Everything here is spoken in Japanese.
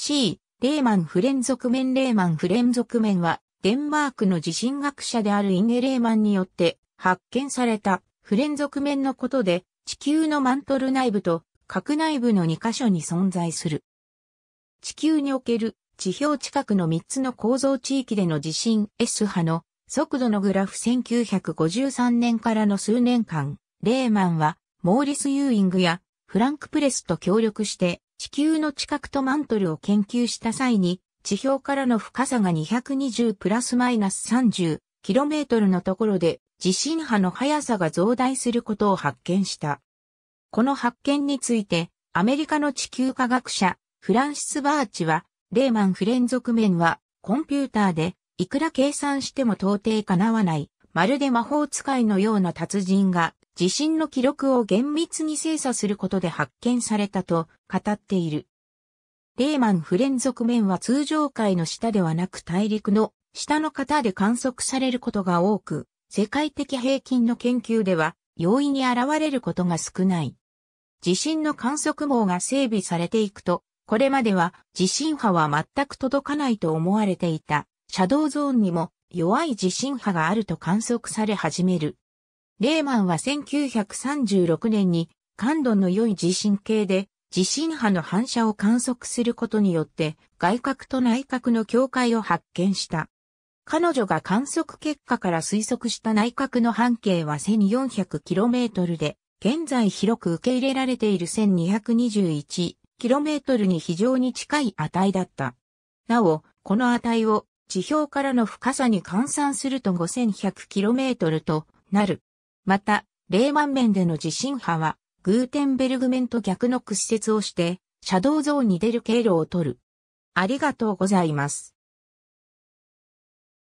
C、レーマン不連続面レーマン不連続面は、デンマークの地震学者であるインゲレーマンによって発見された不連続面のことで、地球のマントル内部と核内部の2箇所に存在する。地球における地表近くの3つの構造地域での地震 S 波の速度のグラフ1953年からの数年間、レーマンはモーリス・ユーイングやフランク・プレスと協力して地球の地殻とマントルを研究した際に、地表からの深さが220プラスマイナス3 0トルのところで地震波の速さが増大することを発見した。この発見について、アメリカの地球科学者、フランシス・バーチは、レーマン不連続面は、コンピューターで、いくら計算しても到底かなわない、まるで魔法使いのような達人が、地震の記録を厳密に精査することで発見されたと語っている。レーマン不連続面は通常海の下ではなく大陸の下の方で観測されることが多く、世界的平均の研究では容易に現れることが少ない。地震の観測網が整備されていくと、これまでは地震波は全く届かないと思われていた、シャドウゾーンにも弱い地震波があると観測され始める。レーマンは1936年に感度の良い地震計で地震波の反射を観測することによって外角と内角の境界を発見した。彼女が観測結果から推測した内角の半径は 1400km で、現在広く受け入れられている 1221km に非常に近い値だった。なお、この値を地表からの深さに換算すると 5100km となる。また、レーマン面での地震波は、グーテンベルグ面と逆の屈折をして、シャドウゾーンに出る経路を取る。ありがとうございます。